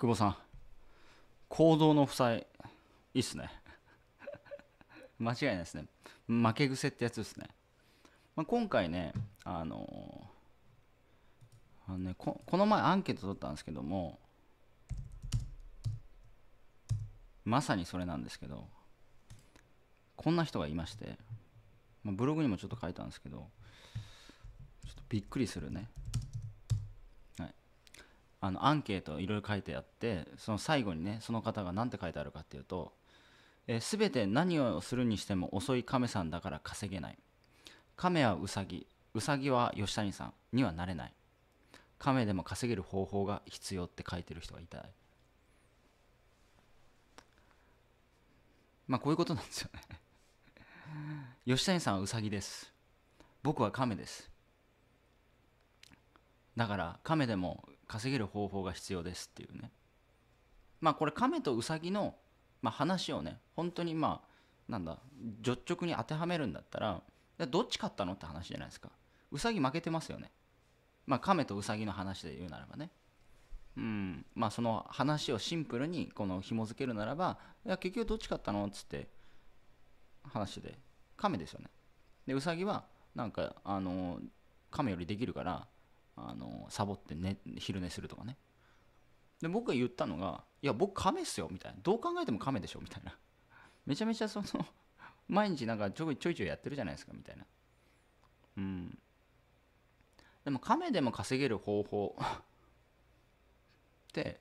久保さん行動の負債いいっすね 間違いないですね負け癖ってやつですね、まあ、今回ねあのー、あのねこの前アンケート取ったんですけどもまさにそれなんですけどこんな人がいまして、まあ、ブログにもちょっと書いたんですけどちょっとびっくりするねあのアンケートいろいろ書いてあってその最後にねその方が何て書いてあるかっていうと、えー、全て何をするにしても遅い亀さんだから稼げない亀はウサギウサギは吉谷さんにはなれない亀でも稼げる方法が必要って書いてる人がいたまあこういうことなんですよね吉谷 さんはウサギです僕は亀ですだから亀でも稼げる方法が必要ですっていうねまあこれ亀とウサギの、まあ、話をね本当にまあなんだ率直に当てはめるんだったらどっち勝ったのって話じゃないですかウサギ負けてますよねまあ亀とウサギの話で言うならばねうんまあその話をシンプルにこの紐付けるならばいや結局どっち勝ったのっつって話で亀ですよねでウサギはなんかあの亀よりできるからあのサボって、ね、昼寝するとかねで僕が言ったのが「いや僕亀っすよ」みたいな「どう考えても亀でしょ」みたいなめちゃめちゃその毎日なんかちょいちょいちょいやってるじゃないですかみたいなうんでも亀でも稼げる方法 って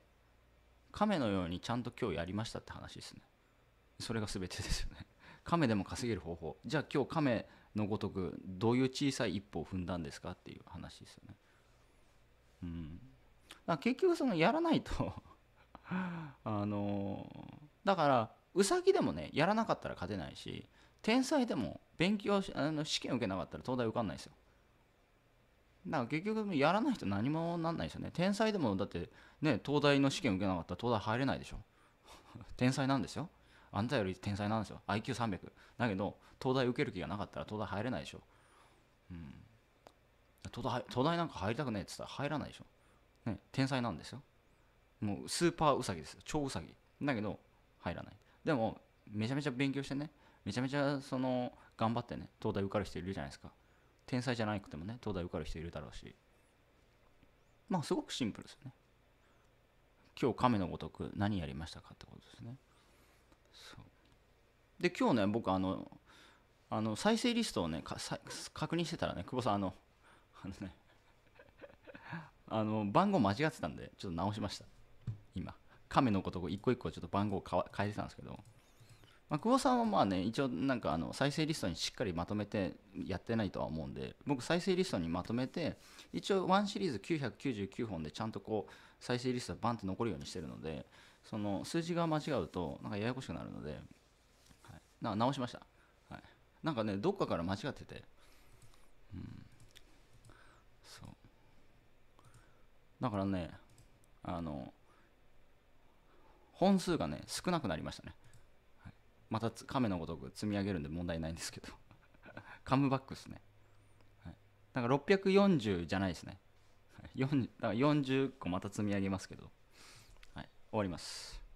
亀のようにちゃんと今日やりましたって話ですねそれが全てですよね亀でも稼げる方法じゃあ今日亀のごとくどういう小さい一歩を踏んだんですかっていう話ですよねうん、だ結局そのやらないと あのだからうさぎでもねやらなかったら勝てないし天才でも勉強しあの試験受けなかったら東大受かんないですよだから結局やらない人何もなんないですよね天才でもだってね東大の試験受けなかったら東大入れないでしょ 天才なんですよあんたより天才なんですよ IQ300 だけど東大受ける気がなかったら東大入れないでしょうん東大東大なんか入りたくねえって言ったら入らないでしょ、ね、天才なんですよもうスーパーウサギですよ超ウサギだけど入らないでもめちゃめちゃ勉強してねめちゃめちゃその頑張ってね東大受かる人いるじゃないですか天才じゃなくてもね東大受かる人いるだろうしまあすごくシンプルですよね今日亀のごとく何やりましたかってことですねで今日ね僕あのあの再生リストをね確認してたらね久保さんあのあのねあの番号間違ってたんでちょっと直しました今亀のこと一個一個ちょっと番号変変えてたんですけど、まあ、久保さんはまあね一応なんかあの再生リストにしっかりまとめてやってないとは思うんで僕再生リストにまとめて一応1シリーズ999本でちゃんとこう再生リストバンって残るようにしてるのでその数字が間違うとなんかややこしくなるので、はい、な直しました、はい、なんかねどっかから間違っててうんだからね、あの、本数がね、少なくなりましたね。はい、また亀のごとく積み上げるんで問題ないんですけど カムバックですね。はい、だから640じゃないですね。はい、40, だから40個また積み上げますけど、はい、終わります。